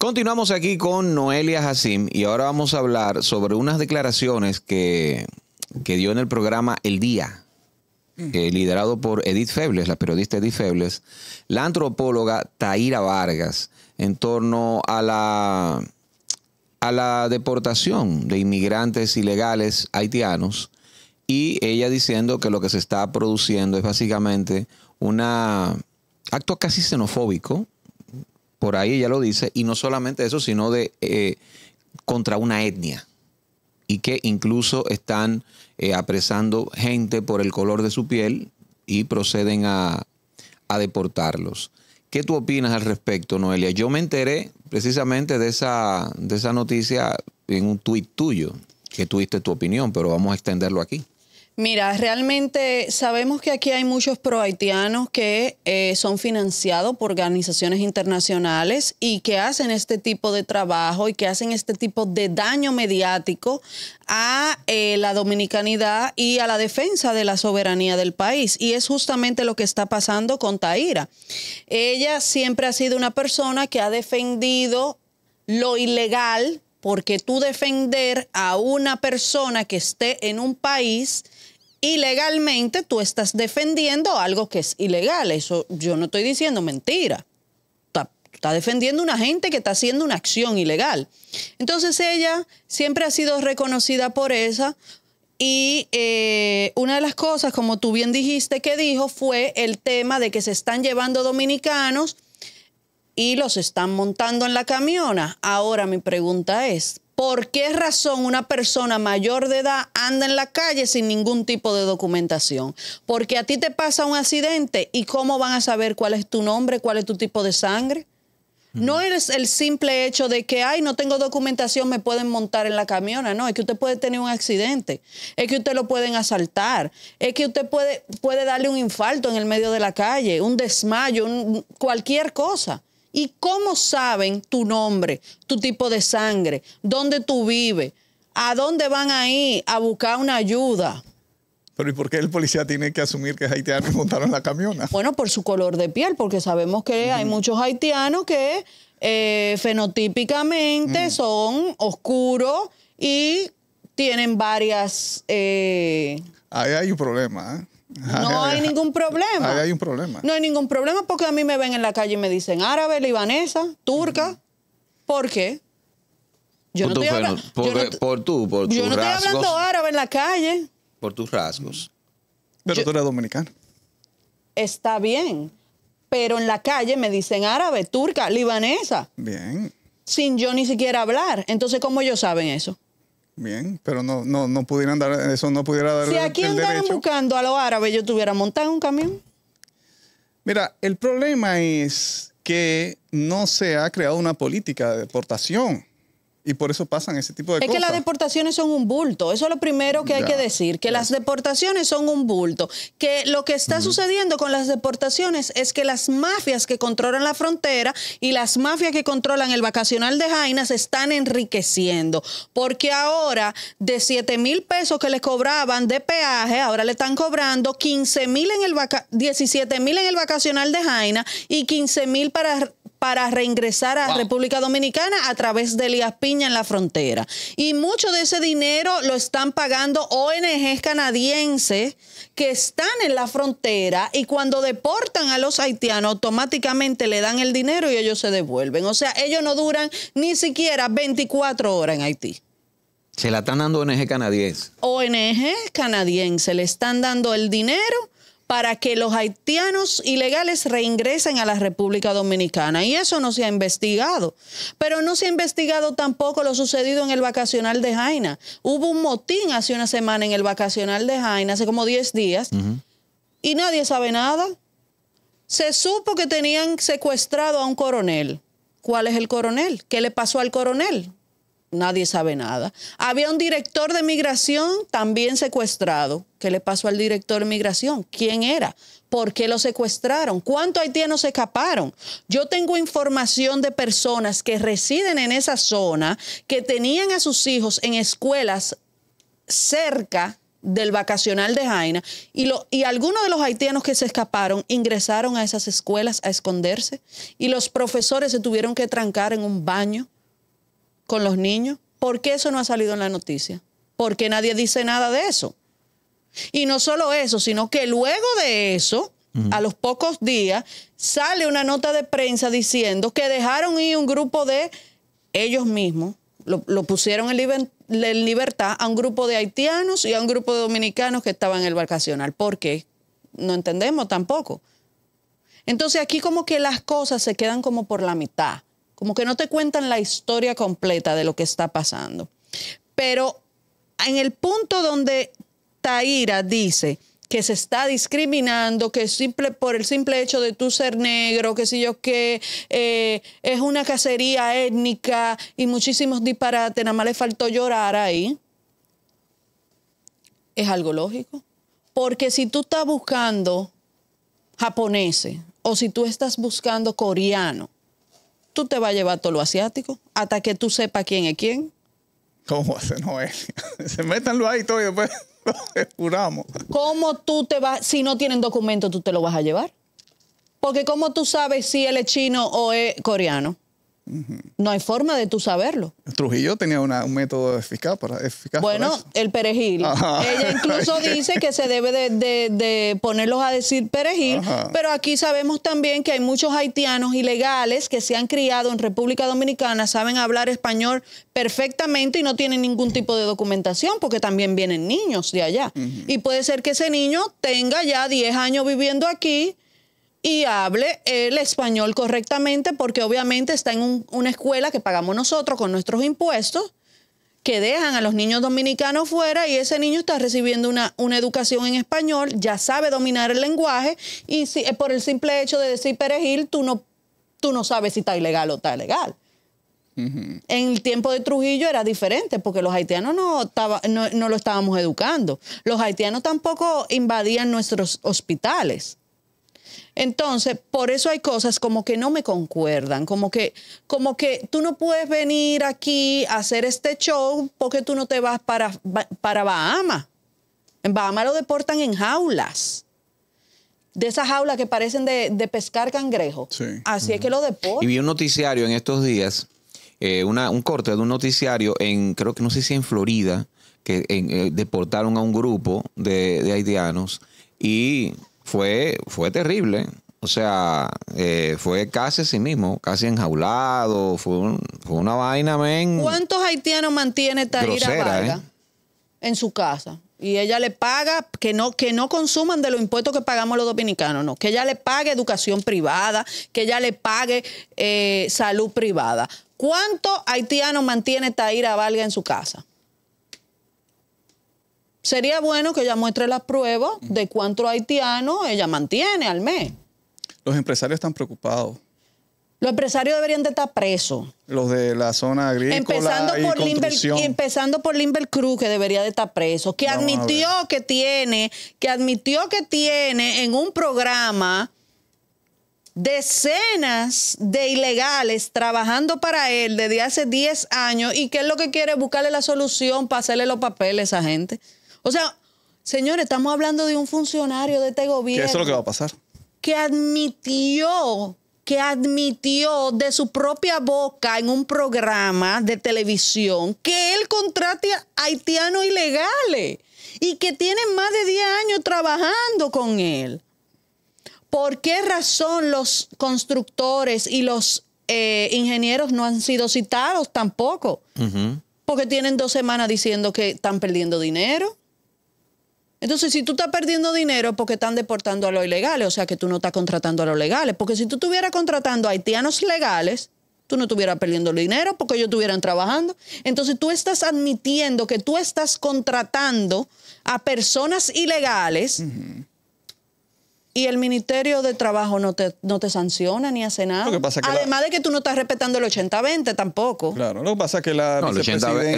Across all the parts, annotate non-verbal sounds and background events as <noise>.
Continuamos aquí con Noelia Hassim y ahora vamos a hablar sobre unas declaraciones que, dio en el programa El Día, mm. liderado por Edith Febles, la periodista Edith Febles, la antropóloga Taira Vargas, en torno a la, a la deportación de inmigrantes ilegales haitianos y ella diciendo que lo que se está produciendo es básicamente un acto casi xenofóbico por ahí ella lo dice, y no solamente eso, sino de eh, contra una etnia, y que incluso están eh, apresando gente por el color de su piel y proceden a, deportarlos. ¿Qué tú opinas al respecto, Noelia? Yo me enteré precisamente de esa, de esa noticia en un tuit tuyo, que tuviste tu opinión, pero vamos a extenderlo aquí. Mira, realmente sabemos que aquí hay muchos prohaitianos que eh, son financiados por organizaciones internacionales y que hacen este tipo de trabajo y que hacen este tipo de daño mediático a eh, la dominicanidad y a la defensa de la soberanía del país. Y es justamente lo que está pasando con Taira. Ella siempre ha sido una persona que ha defendido lo ilegal, porque tú defender a una persona que esté en un país ilegalmente tú estás defendiendo algo que es ilegal. Eso yo no estoy diciendo mentira. Está, defendiendo una gente que está haciendo una acción ilegal. Entonces ella siempre ha sido reconocida por esa. Y eh, una de las cosas, como tú bien dijiste, que dijo fue el tema de que se están llevando dominicanos y los están montando en la camiona. Ahora mi pregunta es, ¿Por qué razón una persona mayor de edad anda en la calle sin ningún tipo de documentación? Porque a ti te pasa un accidente y cómo van a saber cuál es tu nombre, cuál es tu tipo de sangre. No es el simple hecho de que, ay, no tengo documentación, me pueden montar en la camiona. No, es que usted puede tener un accidente, es que usted lo pueden asaltar, es que usted puede, puede darle un infarto en el medio de la calle, un desmayo, cualquier cosa. ¿Y cómo saben tu nombre, tu tipo de sangre, dónde tú vives? ¿A dónde van a ir a buscar una ayuda? Pero ¿y por qué el policía tiene que asumir que es haitiano y montaron la camiona? Bueno, por su color de piel, porque sabemos que hay muchos haitianos que eh, fenotípicamente son oscuros y tienen varias... Eh, Ahí hay un problema, ¿eh? No hay ningún problema. hay un problema. No hay ningún problema porque a mí me ven en la calle y me dicen árabe, libanesa, turca. ¿Por qué? Yo por no, estoy hablando, árabe en la calle. Por tus rasgos. Pero tú eres dominicana. Está bien. Pero en la calle me dicen árabe, turca, libanesa. Bien. Sin yo ni siquiera hablar. Entonces, ¿cómo ellos saben eso? Bien, pero no, no, no pudieran dar, eso no pudiera dar. Si aquí el buscando a los árabes, yo tuviera montado un camión. Mira, el problema es que no se ha creado una política de deportación. Y por eso pasan ese tipo de cosas. Es que las deportaciones son un bulto. Eso es lo primero que hay que decir, que las deportaciones son un bulto. Que lo que está sucediendo con las deportaciones es que las mafias que controlan la frontera y las mafias que controlan el vacacional de Jaina se están enriqueciendo. Porque ahora de 7 mil pesos que le cobraban de peaje, ahora le están cobrando en el vaca 17 mil en el vacacional de Jaina y 15 mil para para reingresar a República Dominicana a través de Elías Piña en la frontera. Y mucho de ese dinero lo están pagando ONGs canadienses que están en la frontera y cuando deportan a los haitianos automáticamente le dan el dinero y ellos se devuelven. O sea, ellos no duran ni siquiera 24 horas en Haití. Se la están dando ONG canadienses. ONG canadienses le están dando el dinero para que los haitianos ilegales reingresen a la República Dominicana. Y eso no se ha investigado. Pero no se ha investigado tampoco lo sucedido en el vacacional de Jaina. Hubo un motín hace una semana en el vacacional de Jaina, hace como 10 días, y nadie sabe nada. Se supo que tenían secuestrado a un coronel. ¿Cuál es el coronel? ¿Qué le pasó al coronel? nadie sabe nada. Había un director de migración también secuestrado. ¿Qué le pasó al director de migración? ¿Quién era? ¿Por qué lo secuestraron? ¿Cuántos haitianos escaparon? Yo tengo información de personas que residen en esa zona, que tenían a sus hijos en escuelas cerca del vacacional de Jaina y algunos de los haitianos que se escaparon ingresaron a esas escuelas a esconderse y los profesores se tuvieron que trancar en un baño con los niños? ¿Por qué eso no ha salido en la noticia? Porque nadie dice nada de eso. Y no solo eso, sino que luego de eso, a los pocos días, sale una nota de prensa diciendo que dejaron ir un grupo de ellos mismos, lo, pusieron en, libertad a un grupo de haitianos y a un grupo de dominicanos que estaban en el vacacional. ¿Por qué? No entendemos tampoco. Entonces aquí como que las cosas se quedan como por la mitad como que no te cuentan la historia completa de lo que está pasando. Pero en el punto donde Taira dice que se está discriminando, que simple, por el simple hecho de tú ser negro, que si yo que eh, es una cacería étnica y muchísimos disparates, nada más le faltó llorar ahí, es algo lógico. Porque si tú estás buscando japonés, o si tú estás buscando coreano, tú te vas a llevar todo lo asiático hasta que tú sepas quién es quién. ¿Cómo hace Noel? <laughs> Se métanlo ahí todo y <laughs> juramos. ¿Cómo tú te vas, si no tienen documento, tú te lo vas a llevar? Porque ¿cómo tú sabes si él es chino o es coreano? No hay forma de tú saberlo. Trujillo tenía una, un método eficaz para eficaz Bueno, el perejil. Ella <laughs> incluso dice que se debe de, ponerlos a decir perejil, pero aquí sabemos también que hay muchos haitianos ilegales que se han criado en República Dominicana, saben hablar español perfectamente y no tienen ningún tipo de documentación porque también vienen niños de allá. Y puede ser que ese niño tenga ya 10 años viviendo aquí y hable el español correctamente, porque obviamente está en una escuela que pagamos nosotros con nuestros impuestos, que dejan a los niños dominicanos fuera y ese niño está recibiendo una, educación en español, ya sabe dominar el lenguaje y eh, por el simple hecho de decir perejil, tú no, tú no sabes si está ilegal o está legal. En el tiempo de Trujillo era diferente porque los haitianos no lo estábamos educando. Los haitianos tampoco invadían nuestros hospitales entonces, por eso hay cosas como que no me concuerdan, como que, como que tú no puedes venir aquí a hacer este show porque tú no te vas para, para En Bahama lo deportan en jaulas. De esas jaulas que parecen de, pescar cangrejo. Así es que lo deportan. Y vi un noticiario en estos días, eh, un corte de un noticiario en, creo que no sé si en Florida, que eh, deportaron a un grupo de, de haitianos y fue, fue terrible. O sea, eh, fue casi sí mismo, casi enjaulado, fue, una vaina, men. ¿Cuántos haitianos mantiene Taira Valga eh? en su casa? Y ella le paga que no, que no consuman de los impuestos que pagamos los dominicanos, no. Que ella le pague educación privada, que ella le pague eh, salud privada. ¿Cuántos haitianos mantiene Taira Valga en su casa? Sería bueno que ella muestre las pruebas de cuánto haitiano ella mantiene al mes. Los empresarios están preocupados. Los empresarios deberían de estar presos. Los de la zona agrícola empezando y por Limber, empezando por Limber Cruz, que debería de estar preso, que admitió que tiene, que admitió que tiene en un programa decenas de ilegales trabajando para él desde hace 10 años y que es lo que quiere buscarle la solución para hacerle los papeles a esa gente. O sea, señores, estamos hablando de un funcionario de este gobierno. Que es lo que va a pasar. Que admitió, que admitió de su propia boca en un programa de televisión que él contrata a haitianos ilegales y que tienen más de 10 años trabajando con él. ¿Por qué razón los constructores y los eh, ingenieros no han sido citados tampoco? Porque tienen dos semanas diciendo que están perdiendo dinero. Entonces, si tú estás perdiendo dinero porque están deportando a los ilegales, o sea que tú no estás contratando a los legales, porque si tú estuvieras contratando a haitianos legales, tú no estuvieras perdiendo dinero porque ellos estuvieran trabajando. Entonces tú estás admitiendo que tú estás contratando a personas ilegales y el Ministerio de Trabajo no te, sanciona ni hace nada. Además de que tú no estás respetando el 80-20 tampoco. Claro, lo que pasa es que la El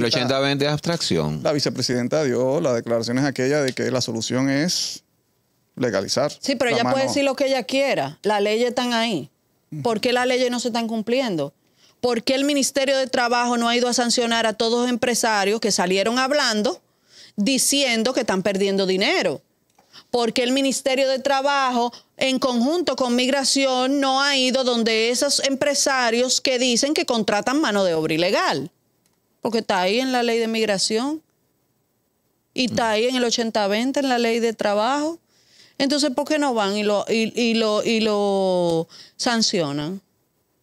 80-20 es abstracción. La vicepresidenta dio las declaraciones aquella de que la solución es legalizar. Sí, pero ella puede decir lo que ella quiera. Las leyes están ahí. ¿Por qué las leyes no se están cumpliendo? ¿Por qué el Ministerio de Trabajo no ha ido a sancionar a todos los empresarios que salieron hablando diciendo que están perdiendo dinero? porque el Ministerio de Trabajo en conjunto con Migración no ha ido donde esos empresarios que dicen que contratan mano de obra ilegal? Porque está ahí en la ley de migración y está ahí en el 80-20 en la ley de trabajo. Entonces, ¿por qué no van y y, y lo, y lo sancionan?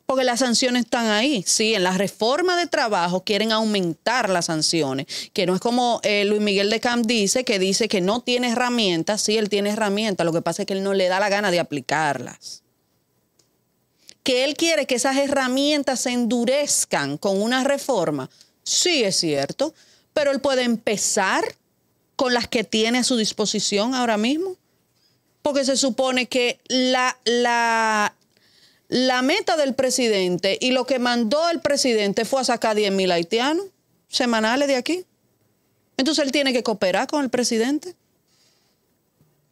Porque las sanciones están ahí. Sí, en la reforma de trabajo quieren aumentar las sanciones, que no es como eh, Luis Miguel de Camp dice, que dice que no tiene herramientas. Sí, él tiene herramientas, lo que pasa es que él no le da la gana de aplicarlas que él quiere que esas herramientas se endurezcan con una reforma, sí es cierto, pero él puede empezar con las que tiene a su disposición ahora mismo, porque se supone que la, la, la meta del presidente y lo que mandó el presidente fue a sacar 10 mil haitianos semanales de aquí. Entonces él tiene que cooperar con el presidente.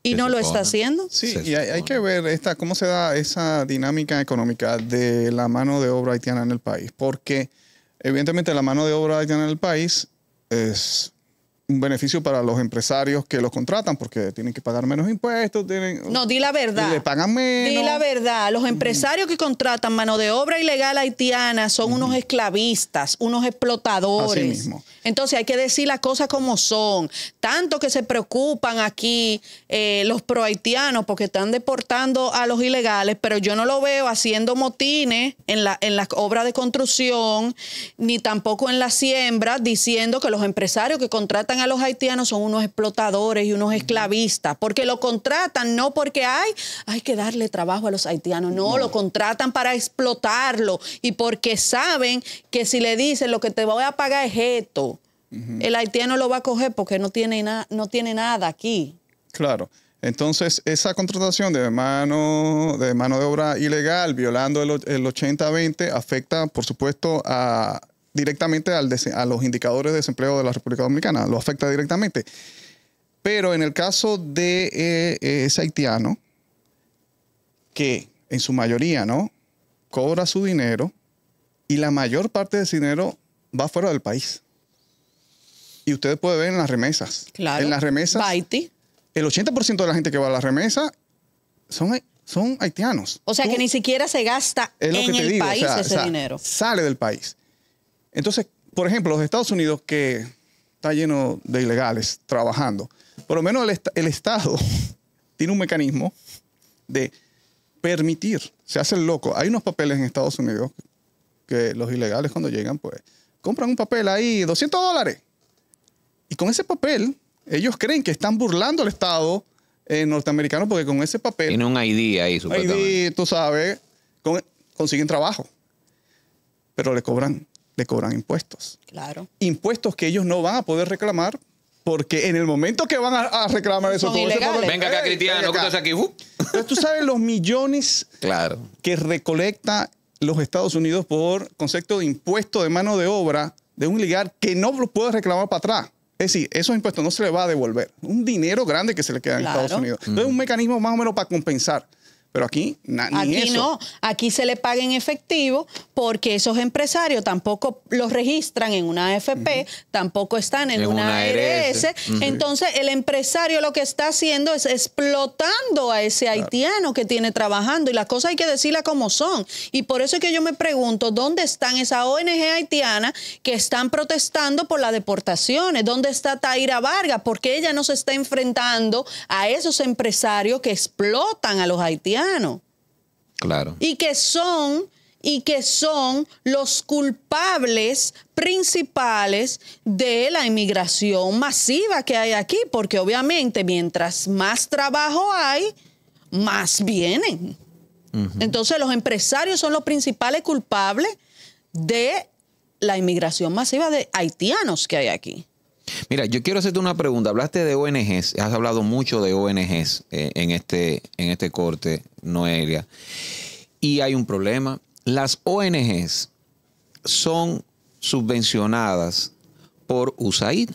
Y no lo está haciendo. Sí, y hay, que ver cómo se da esa dinámica económica de la mano de obra haitiana en el país. Porque evidentemente la mano de obra haitiana en el país es un beneficio para los empresarios que los contratan porque tienen que pagar menos impuestos. Tienen, no, di la verdad. Le pagan menos. Di la verdad. Los empresarios que contratan mano de obra ilegal haitiana son unos esclavistas, unos explotadores. mismo. Entonces hay que decir las cosas como son. Tanto que se preocupan aquí eh, los prohaitianos porque están deportando a los ilegales, pero yo no lo veo haciendo motines en la, en las obras de construcción ni tampoco en la siembra diciendo que los empresarios que contratan a los haitianos son unos explotadores y unos esclavistas, porque lo contratan no porque hay, hay que darle trabajo a los haitianos, no, lo contratan para explotarlo y porque saben que si le dicen lo que te voy a pagar es esto, el haitiano lo va a coger porque no tiene, no tiene nada aquí. Claro. Entonces, esa contratación de mano de, mano de obra ilegal, violando el 80-20, afecta, por supuesto, a directamente a los indicadores de desempleo de la República Dominicana, lo afecta directamente. Pero en el caso de eh, eh, ese haitiano, que en su mayoría, ¿no? Cobra su dinero y la mayor parte de ese dinero va fuera del país. Y ustedes pueden ver en las remesas. En las remesas. Haití. El 80% de la gente que va a las remesas son, son haitianos. O sea que ni siquiera se gasta en el país ese dinero. Sale del país. Entonces, por ejemplo, los Estados Unidos, que está lleno de ilegales trabajando, por lo menos el, Estado <laughs> tiene un mecanismo de permitir, se hace locos. loco. Hay unos papeles en Estados Unidos que los ilegales cuando llegan, pues, compran un papel ahí, 200 dólares. Y con ese papel, ellos creen que están burlando al Estado eh, norteamericano porque con ese papel... Tiene un ID ahí, supuestamente. ID, tú sabes, consiguen trabajo. Pero le cobran le cobran impuestos. Claro. Impuestos que ellos no van a poder reclamar porque en el momento que van a, reclamar eso, venga acá, Cristiano, tú aquí. Uh. tú sabes los millones que recolecta los Estados Unidos por concepto de impuesto de mano de obra de un ligar que no lo puede reclamar para atrás. Es decir, esos impuestos no se le va a devolver. Un dinero grande que se le queda en Estados Unidos. Mm. Entonces, un mecanismo más o menos para compensar. Pero aquí, aquí no, aquí se le paga en efectivo porque esos empresarios tampoco los registran en una AFP, tampoco están en, una, ARS. Entonces el empresario lo que está haciendo es explotando a ese haitiano que tiene trabajando y las cosa hay que decirla como son. Y por eso es que yo me pregunto, ¿dónde están esas ONG haitianas que están protestando por las deportaciones? ¿Dónde está Taira Vargas? Porque ella no se está enfrentando a esos empresarios que explotan a los haitianos. Claro. Y que son y que son los culpables principales de la inmigración masiva que hay aquí, porque obviamente mientras más trabajo hay, más vienen. Entonces los empresarios son los principales culpables de la inmigración masiva de haitianos que hay aquí. Mira, yo quiero hacerte una pregunta. Hablaste de ONGs, has hablado mucho de ONGs eh, en, este, en este corte, Noelia. Y hay un problema. Las ONGs son subvencionadas por USAID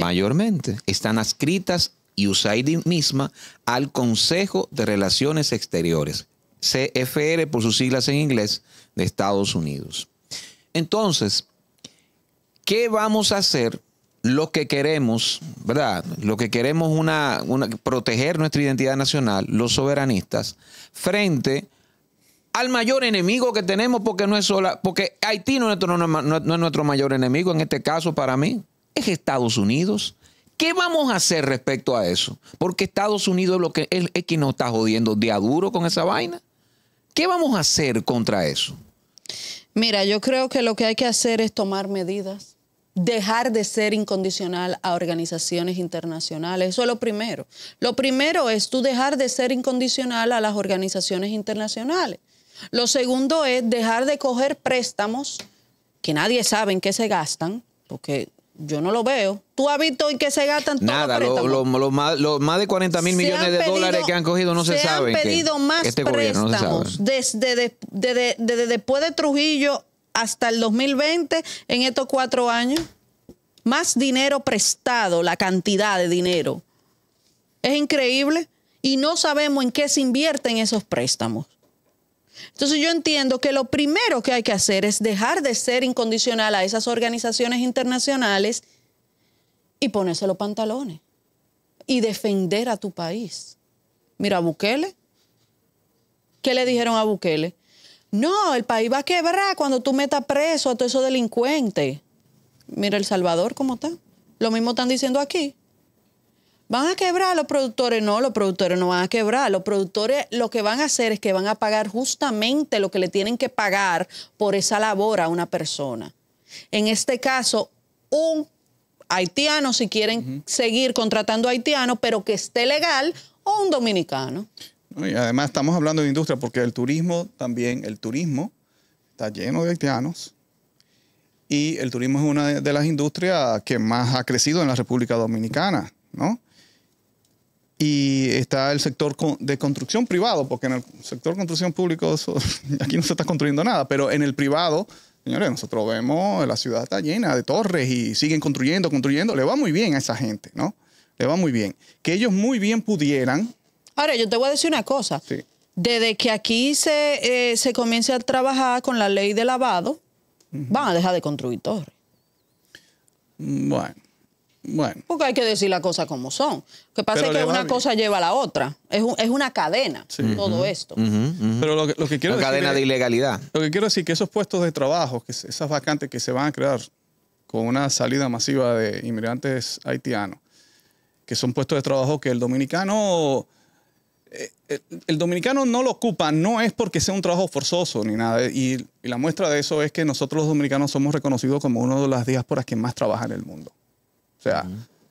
mayormente. Están adscritas y USAID misma al Consejo de Relaciones Exteriores, CFR por sus siglas en inglés, de Estados Unidos. Entonces, ¿qué vamos a hacer lo que queremos, ¿verdad? Lo que queremos proteger nuestra identidad nacional, los soberanistas, frente al mayor enemigo que tenemos, porque no es sola, porque Haití no es, nuestro, no, es nuestro mayor enemigo, en este caso para mí, es Estados Unidos. ¿Qué vamos a hacer respecto a eso? Porque Estados Unidos es, lo que, es, quien nos está jodiendo de a con esa vaina. ¿Qué vamos a hacer contra eso? Mira, yo creo que lo que hay que hacer es tomar medidas dejar de ser incondicional a organizaciones internacionales. Eso es lo primero. Lo primero es tú dejar de ser incondicional a las organizaciones internacionales. Lo segundo es dejar de coger préstamos que nadie sabe en qué se gastan, porque yo no lo veo. ¿Tú has visto en qué se gastan todos los préstamos? Nada, los más, de 40 mil millones de dólares que han cogido no se, saben. han pedido más este préstamos desde, desde después de Trujillo hasta el 2020, en estos cuatro años, más dinero prestado, la cantidad de dinero. Es increíble y no sabemos en qué se invierten esos préstamos. Entonces yo entiendo que lo primero que hay que hacer es dejar de ser incondicional a esas organizaciones internacionales y ponerse los pantalones y defender a tu país. Mira, Bukele, ¿qué le dijeron a Bukele? No, el país va a quebrar cuando tú metas preso a todos esos delincuentes. Mira El Salvador cómo está. Lo mismo están diciendo aquí. ¿Van a quebrar los productores? No, los productores no van a quebrar. Los productores lo que van a hacer es que van a pagar justamente lo que le tienen que pagar por esa labor a una persona. En este caso, un haitiano, si quieren seguir contratando haitianos, pero que esté legal, o un dominicano. Y además estamos hablando de industria porque el turismo también, el turismo está lleno de haitianos y el turismo es una de las industrias que más ha crecido en la República Dominicana, ¿no? Y está el sector de construcción privado, porque en el sector de construcción público <laughs> aquí no se está construyendo nada, pero en el privado, señores, nosotros vemos la ciudad está llena de torres y siguen construyendo, construyendo, le va muy bien a esa gente, ¿no? Le va muy bien. Que ellos muy bien pudieran Ahora, yo te voy a decir una cosa. Desde que aquí se, eh, se comience a trabajar con la ley de lavado, van a dejar de construir torres. Mm, bueno. Bueno. Porque hay que decir las cosas como son. Lo que pasa es que una cosa lleva a la otra. Es, una cadena todo esto. Pero lo que, quiero una cadena de ilegalidad. Lo que quiero decir es que esos puestos de trabajo, que esas vacantes que se van a crear con una salida masiva de inmigrantes haitianos, que son puestos de trabajo que el dominicano eh, eh, el dominicano no lo ocupa, no es porque sea un trabajo forzoso ni nada. Y, la muestra de eso es que nosotros los dominicanos somos reconocidos como uno de las diásporas que más trabaja en el mundo. O sea,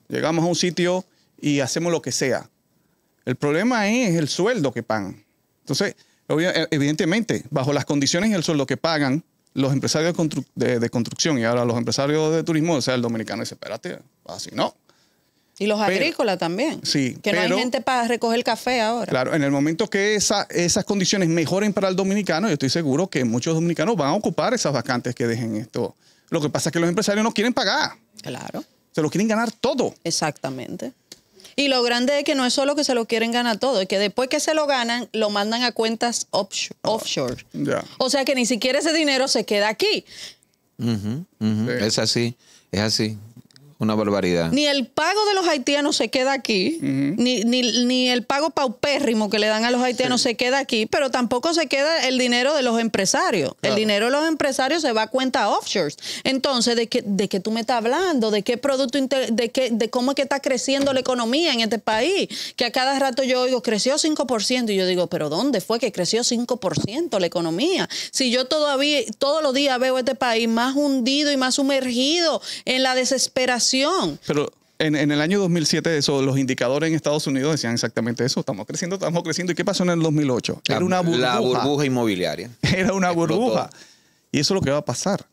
llegamos a un sitio y hacemos lo que sea. El problema es el sueldo que pagan. Entonces, e, evidentemente, bajo las condiciones y el sueldo que pagan los empresarios de, de construcción y ahora los empresarios de turismo, o sea, el dominicano dice, espérate, así no. Y los agrícolas también. Sí. Que no hay gente para recoger café ahora. Claro, en el momento que esas condiciones mejoren para el dominicano, yo estoy seguro que muchos dominicanos van a ocupar esas vacantes que dejen esto. Lo que pasa es que los empresarios no quieren pagar. Claro. Se lo quieren ganar todo. Exactamente. Y lo grande es que no es solo que se lo quieren ganar todo, es que después que se lo ganan, lo mandan a cuentas ah, offshore. O sea que ni siquiera ese dinero se queda aquí. Es así, es así. Una barbaridad. Ni el pago de los haitianos se queda aquí, ni, ni, ni, el pago paupérrimo que le dan a los haitianos se queda aquí, pero tampoco se queda el dinero de los empresarios. El dinero de los empresarios se va a cuenta offshore. Entonces, ¿de qué, de que tú me estás hablando? ¿De qué producto, de, qué, de cómo es que está creciendo la economía en este país? Que a cada rato yo oigo, creció 5%, y yo digo, ¿pero dónde fue que creció 5% la economía? Si yo todavía, todos los días veo este país más hundido y más sumergido en la desesperación pero en, el año 2007 eso, los indicadores en Estados Unidos decían exactamente eso, estamos creciendo, estamos creciendo. ¿Y qué pasó en el 2008? Era una burbuja. La burbuja inmobiliaria. <laughs> Era una burbuja. Y eso es lo que va a pasar.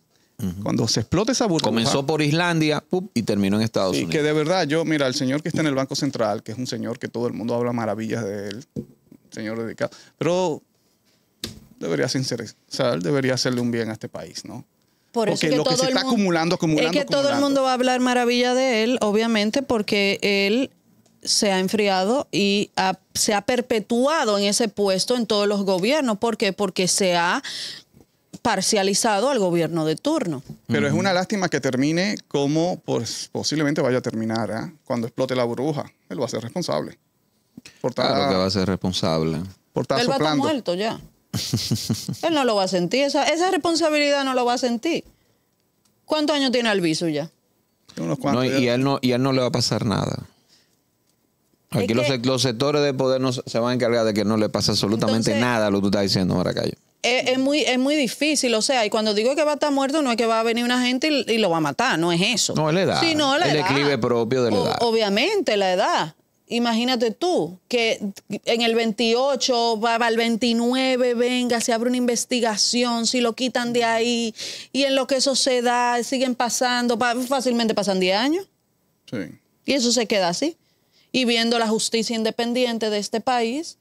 Cuando se explote esa burbuja. Comenzó por Islandia y terminó en Estados Unidos. Y que de verdad, yo, mira, el señor que está en el Banco Central, que es un señor que todo el mundo habla maravillas de él, señor dedicado, pero debería ser o debería hacerle un bien a este país, ¿no? porque es que lo que se está acumulando, acumulando. Es que todo el mundo va a hablar maravilla de él, obviamente, porque él se ha enfriado y se ha perpetuado en ese puesto en todos los gobiernos. ¿Por qué? Porque se ha parcializado al gobierno de turno. Pero es una lástima que termine como pues, posiblemente vaya a terminar ¿ah? cuando explote la burbuja. Él va a ser responsable. Por claro que va a ser responsable. Por Él va a estar muerto ya. Él no lo va a sentir, esa, responsabilidad no lo va a sentir. ¿Cuántos años tiene Albizu ya? Unos y, él no, y él no le va a pasar nada. Aquí los, sectores de poder no, se van a encargar de que no le pase absolutamente nada lo que tú estás diciendo, Maracayo. Es, muy, es muy difícil, o sea, y cuando digo que va a estar muerto, no es que va a venir una gente y, lo va a matar, no es eso. No, es la edad. el declive propio de la edad. Obviamente, la edad. Imagínate tú que en el 28, va, al 29, venga, se abre una investigación, si lo quitan de ahí, y en lo que eso se da, siguen pasando, fácilmente pasan 10 años. Sí. Y eso se queda así. Y viendo la justicia independiente de este país,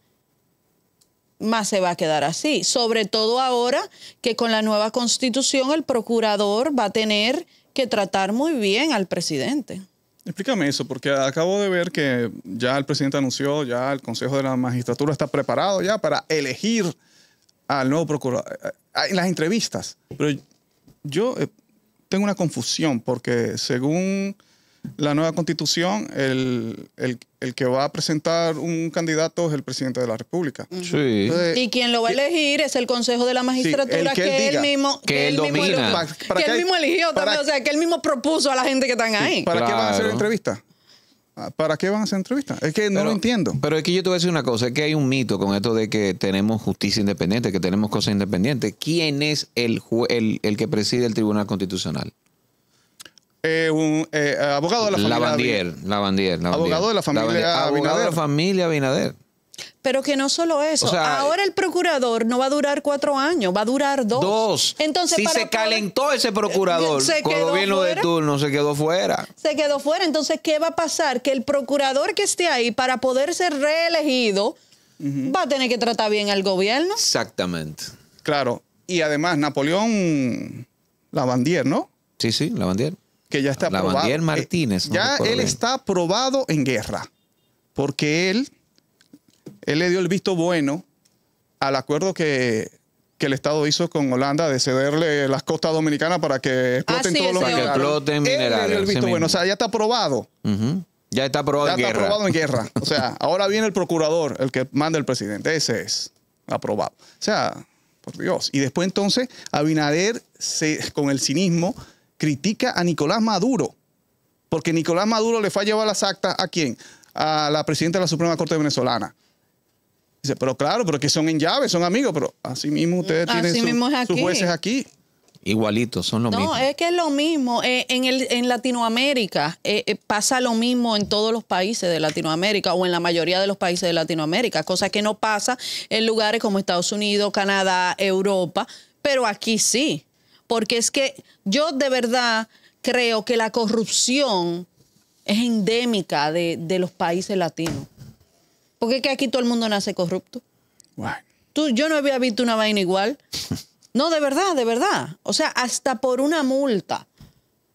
más se va a quedar así. Sobre todo ahora que con la nueva constitución el procurador va a tener que tratar muy bien al presidente. Explícame eso, porque acabo de ver que ya el presidente anunció, ya el Consejo de la Magistratura está preparado ya para elegir al nuevo procurador Hay eh, las entrevistas. Pero yo eh, tengo una confusión, porque según la nueva constitución, el, que va a presentar un candidato es el presidente de la República. sí. y quien lo va a elegir es el Consejo de la Magistratura que, él, mismo, que, él, Mismo, eligió o sea, que él mismo propuso a la gente que están ahí. ¿Para qué van a hacer entrevistas? Ah, ¿Para qué van a hacer entrevistas? Es que no lo entiendo. Pero es que yo te voy a decir una cosa, es que hay un mito con esto de que tenemos justicia independiente, que tenemos cosas independientes. ¿Quién es el, el, el que preside el Tribunal Constitucional? Eh, un eh, eh, abogado de la familia. Lavandier, Lavandier, Abogado de la familia Abogado de la familia Abinader. Pero que no solo eso. ahora el procurador no va a durar cuatro años, va a durar dos. Dos. Entonces, si se calentó ese procurador el gobierno de turno, se quedó fuera. Se quedó fuera. Entonces, ¿qué va a pasar? Que el procurador que esté ahí para poder ser reelegido va a tener que tratar bien al gobierno. Exactamente. Claro. Y además, Napoleón Lavandier, ¿no? Sí, sí, Lavandier que ya está aprobado. Eh, Martínez. ya él está aprobado en guerra, porque él, él le dio el visto bueno al acuerdo que, el Estado hizo con Holanda de cederle las costas dominicanas para que exploten todos los minerales. Exploten minerales. dio el visto bueno, o sea, ya está aprobado. Ya está aprobado ya en está guerra. en guerra. O sea, <laughs> ahora viene el procurador, el que manda el presidente. Ese es aprobado. O sea, por Dios. Y después entonces, Abinader, se, con el cinismo, critica a Nicolás Maduro, porque Nicolás Maduro le fue a llevar las actas a quién? A la presidenta de la Suprema Corte venezolana. Dice, pero claro, pero que son en llave, son amigos, pero así mismo ustedes tienen sus jueces aquí. Igualitos, son los mismo. No, es que es lo mismo. Eh, en, el, en Latinoamérica eh, eh, pasa lo mismo en todos los países de Latinoamérica o en la mayoría de los países de Latinoamérica, cosa que no pasa en lugares como Estados Unidos, Canadá, Europa, pero aquí sí porque es que yo de verdad creo que la corrupción es endémica de, los países latinos. Porque es que aquí todo el mundo nace corrupto. Tú, yo no había visto una vaina igual. <laughs> No, de verdad, de verdad. O sea, hasta por una multa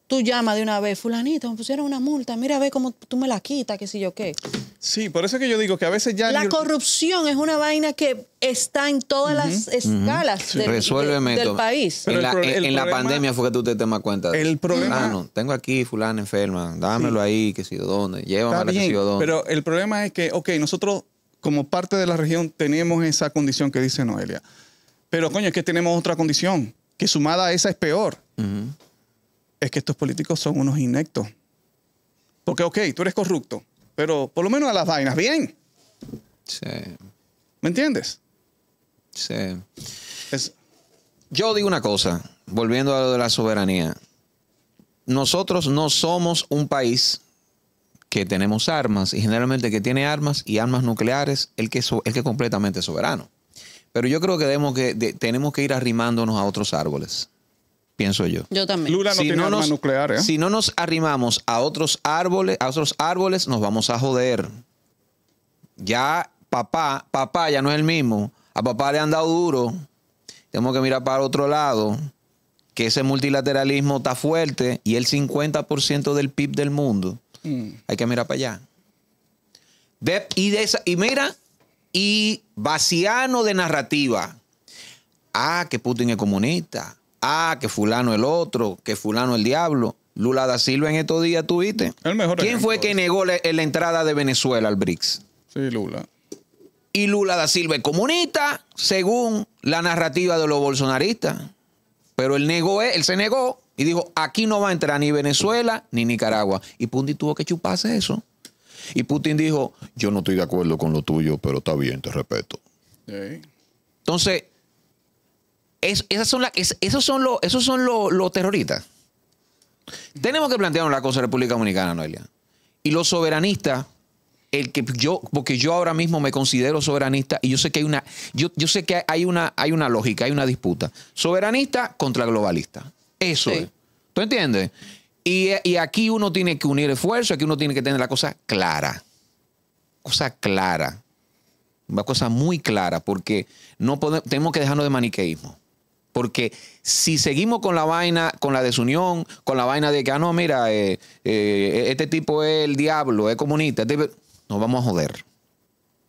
tú llamas de una vez, fulanito, me pusieron una multa, mira ve cómo tú me la quitas, qué sé yo qué. Sí, por eso que yo digo que a veces ya... La corrupción es una vaina que está en todas las escalas del, país. en, la, en la, pandemia fue que tú te te cuenta. El problema... Ah, no, tengo aquí fulana enferma, dámelo ahí, que sé yo dónde, llévame que sé yo dónde. Pero el problema es que, ok, nosotros como parte de la región tenemos esa condición que dice Noelia. Pero coño, es que tenemos otra condición, que sumada a esa es peor es que estos políticos son unos inectos. Porque, ok, tú eres corrupto, pero por lo menos a las vainas, bien. Sí. ¿Me entiendes? Sí. Yo digo una cosa, volviendo a lo de la soberanía. Nosotros no somos un país que tenemos armas y generalmente que tiene armas y armas nucleares el que, el que es completamente soberano. Pero yo creo que, tenemos que ir arrimándonos a otros árboles pienso yo. Yo también. Lula no si tiene no armas nos, ¿eh? Si no nos arrimamos a otros árboles, a otros árboles, nos vamos a joder. Ya papá, papá ya no es el mismo. A papá le han dado duro. Tenemos que mirar para otro lado. Que ese multilateralismo está fuerte y el 50% del PIB del mundo. Mm. Hay que mirar para allá. y, y mira, y vaciano de narrativa. Ah, que Putin es comunista. Ah, que fulano el otro, que fulano el diablo. Lula da Silva en estos días tuviste. El mejor ¿Quién fue que negó la, entrada de Venezuela al BRICS? Sí, Lula. Y Lula da Silva es comunista, según la narrativa de los bolsonaristas. Pero él negó, eh, él se negó y dijo, aquí no va a entrar ni Venezuela ni Nicaragua. Y Putin tuvo que chuparse eso. Y Putin dijo, yo no estoy de acuerdo con lo tuyo, pero está bien, te respeto. Entonces, esas son esos son los esos son los terroristas. Tenemos que plantearnos la cosa de República Dominicana, Noelia. Y los soberanistas, el que yo, porque yo ahora mismo me considero soberanista y yo sé que hay una, yo, sé que hay una, hay una lógica, hay una disputa. Soberanista contra globalista. Eso es. ¿Tú entiendes? Y, aquí uno tiene que unir esfuerzo, aquí uno tiene que tener la cosa clara. Cosa clara. Una cosa muy clara, porque no tenemos que dejarnos de maniqueísmo. Porque si seguimos con la vaina, con la desunión, con la vaina de que, ah, no, mira, eh, eh, este tipo es el diablo, es comunista, este... nos vamos a joder.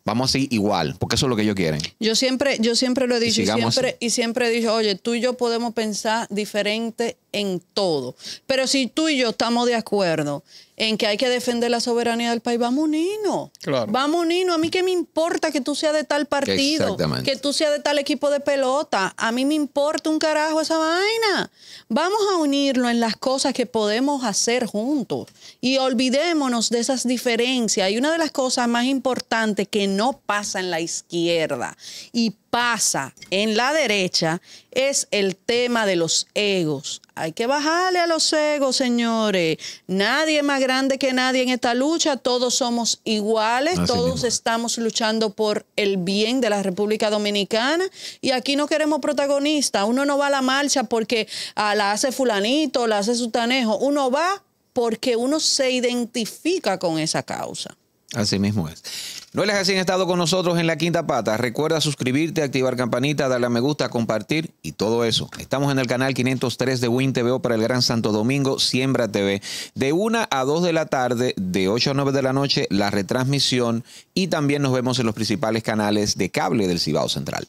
Vamos así igual, porque eso es lo que ellos quieren. Yo siempre, yo siempre lo he dicho siempre, y siempre he dicho, oye, tú y yo podemos pensar diferente en todo. Pero si tú y yo estamos de acuerdo en que hay que defender la soberanía del país. Vamos Nino. Vamos Nino. A mí qué me importa que tú seas de tal partido, que tú seas de tal equipo de pelota. A mí me importa un carajo esa vaina. Vamos a unirnos en las cosas que podemos hacer juntos y olvidémonos de esas diferencias. Y una de las cosas más importantes que no pasa en la izquierda y pasa en la derecha es el tema de los egos. Hay que bajarle a los egos, señores. Nadie es más grande que nadie en esta lucha. Todos somos iguales. todos estamos luchando por el bien de la República Dominicana. Y aquí no queremos protagonistas. Uno no va a la marcha porque ah, la hace fulanito, la hace sutanejo. Uno va porque uno se identifica con esa causa. Así mismo es. No así han estado con nosotros en La Quinta Pata. Recuerda suscribirte, activar campanita, darle a me gusta, compartir y todo eso. Estamos en el canal 503 de Win TV para el Gran Santo Domingo, Siembra TV. De 1 a 2 de la tarde, de 8 a 9 de la noche, la retransmisión. Y también nos vemos en los principales canales de cable del Cibao Central.